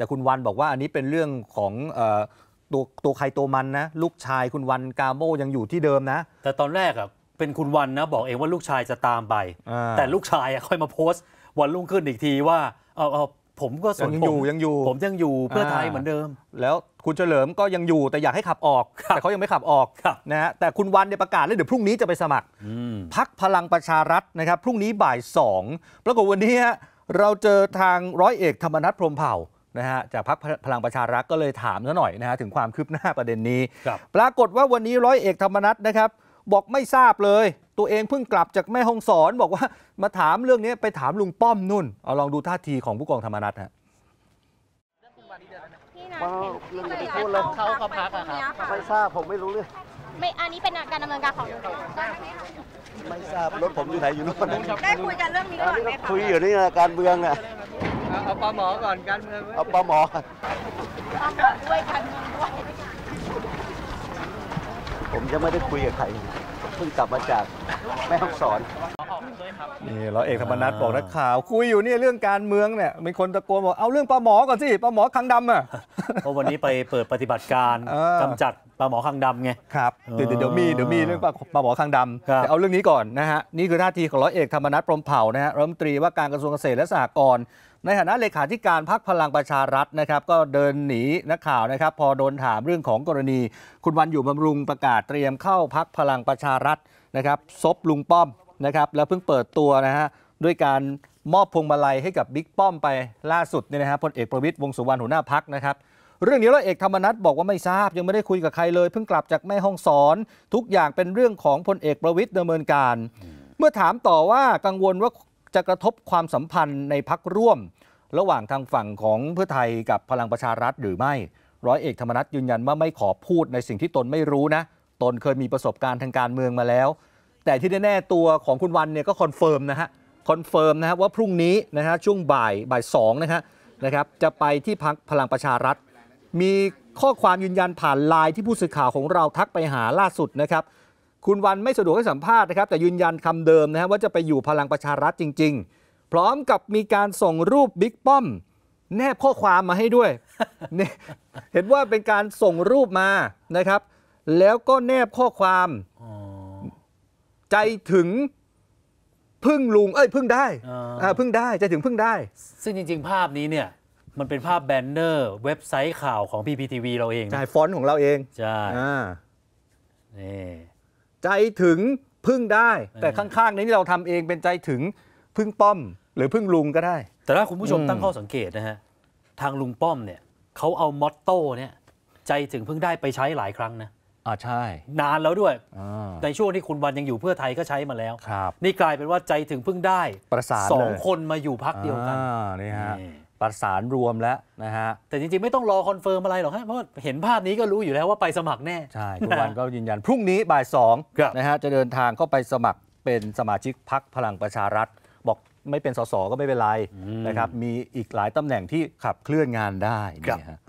แต่คุณวันบอกว่าอันนี้เป็นเรื่องของตัวตัวใครตัวมันนะลูกชายคุณวันกาโมยังอยู่ที่เดิมนะ แต่ตอนแรกอะเป็นคุณวันนะบอกเองว่าลูกชายจะตามไป แต่ลูกชายอะค่อยมาโพสต์วันรุ่งขึ้นอีกทีว่าเอาเอาผมก็สนยังอยู่ยังอยู่ ผมยังอยู่เพื่อไทยเหมือนเดิม แล้วคุณเฉลิมก็ยังอยู่แต่อยากให้ขับออก แต่เขายังไม่ขับออกนะฮะแต่คุณวันเนี่ยประกาศเลยเดี๋ยวพรุ่งนี้จะไปสมัครพักพลังประชารัฐนะครับ พรุ่งนี้บ่ายสองปรากฏวันนี้เราเจอทางร้อยเอกธรรมนัฐพรมเผ่านะฮะจากพักพลังประชารัฐก็เลยถามซะหน่อยนะฮะถึงความคืบหน้าประเด็นนี้ปรากฏว่าวันนี้ร้อยเอกธรรมนัฐนะครับ บอกไม่ทราบเลย ตัวเองเพิ่งกลับจากแม่ฮองสอน บอกว่ามาถามเรื่องนี้ไปถามลุงป้อมนุ่นเอาลองดูท่าทีของผู้กองธรรมนัฐฮะเรื่องที่พูดเล้เขาก็พักอะครับไม่ทราบผมไม่รู้เรื่องไม่อันนี้เป็นการดำเนินการของไม่ทราบรถผมอยู่ไหนอยู่นู่นได้คุยกันเรื่องนี้ก่อนไหมคะคุยอยู่นี่การเมืองอะเอาปลาหมอก่อนกันเมืองเอาปลาหมอด้วยกันด้วยผมยังไม่ได้คุยกับใครเพิ่งกลับมาจากแม่ฮ้องสอนนี่เราเอกธรรมนัฐบอกนักข่าวคุยอยู่เนี่ยเรื่องการเมืองเนี่ยมีคนตะโกนบอกเอาเรื่องปลาหมอก่อนสิปลาหมอคังดำอ่ะเพราะวันนี้ไปเปิดปฏิบัติการกำจัดปลาหมอคังดำไงครับเดี๋ยวมีเดี๋ยวมีเรื่องปลาหมอคังดำเอาเรื่องนี้ก่อนนะฮะนี่คือท่าทีของร้อยเอกธรรมนัฐพรมเผ่านะฮะรัฐมนตรีว่าการกระทรวงเกษตรและสหกรณ์ในฐานะเลขาธิการพักพลังประชารัฐนะครับก็เดินหนีนักข่าวนะครับพอโดนถามเรื่องของกรณี คุณวันอยู่บำรุงประกาศเตรียมเข้าพักพลังประชารัฐนะครับซบลุงป้อมนะครับแล้วเพิ่งเปิดตัวนะฮะด้วยการมอบพวงมาลัยให้กับบิ๊กป้อมไปล่าสุดเนี่ยนะฮะพลเอกประวิตยวงสุวรรณหัวหน้าพักนะครับเรื่องนี้ร้อยเอกธรรมนัฐบอกว่าไม่ทราบยังไม่ได้คุยกับใครเลยเพิ่งกลับจากแม่ห้องสอนทุกอย่างเป็นเรื่องของพลเอกประวิตยดำเนินการ เมื่อถามต่อว่ากังวลว่าจะกระทบความสัมพันธ์ในพักร่วม ระหว่างทางฝั่งของเพื่อไทยกับพลังประชารัฐหรือไม่ร้อยเอกธรรมนัฐยืนยันว่าไม่ขอพูดในสิ่งที่ตนไม่รู้นะ ตนเคยมีประสบการณ์ทางการเมืองมาแล้ว แต่ที่แน่ๆ ตัวของคุณวันเนี่ยก็คอนเฟิร์มนะฮะ คอนเฟิร์มนะฮะว่าพรุ่งนี้นะฮะช่วงบ่ายบ่ายสองนะฮะนะครับจะไปที่พักพลังประชารัฐ มีข้อความยืนยันผ่านไลน์ที่ผู้สื่อข่าวของเราทักไปหาล่าสุดนะครับคุณวันไม่สะดวกให้สัมภาษณ์นะครับแต่ยืนยันคำเดิมนะฮะว่าจะไปอยู่พลังประชารัฐจริงๆ พร้อมกับมีการส่งรูปบิ๊กป้อมแนบข้อความมาให้ด้วย เห็นว่าเป็นการส่งรูปมานะครับ แล้วก็แนบข้อความใจถึงพึ่งลุงเอ้ยพึ่งได้พึ่งได้ ใจถึงพึ่งได้ ซึ่งจริงๆ ภาพนี้เนี่ยมันเป็นภาพแบนเนอร์เว็บไซต์ข่าวของพพีีทีวีเราเองใช่ฟอนต์ของเราเองใช่นี่ใจถึงพึ่งได้ แต่ข้างๆนี้ที่เราทำเองเป็นใจถึงพึ่งป้อม หรือพึ่งลุงก็ได้ แต่ถ้าคุณผู้ชมตั้งข้อสังเกตนะฮะทางลุงป้อมเนี่ยเขาเอามอตโต้เนี่ย ใจถึงพึ่งได้ไปใช้หลายครั้งนะอ่าใช่ นานแล้วด้วยในช่วงที่คุณวันยังอยู่เพื่อไทยก็ใช้มาแล้ว นี่กลายเป็นว่าใจถึงพึ่งได้ ประสานสองคนมาอยู่พักเดียวกันนี่ฮะประสานรวมแล้วนะฮะ แต่จริงๆไม่ต้องรอคอนเฟิร์มอะไรหรอกฮะเพราะเห็นภาพนี้ก็รู้อยู่แล้วว่าไปสมัครแน่ ใช่ทุกวันก็ยืนยัน พรุ่งนี้บ่ายสองนะฮะ จะเดินทางเข้าไปสมัครเป็นสมาชิกพักพลังประชารัฐ บอกไม่เป็นสสก็ไม่เป็นไรนะครับ มีอีกหลายตำแหน่งที่ขับเคลื่อนงานได้ครับนี่ฮะ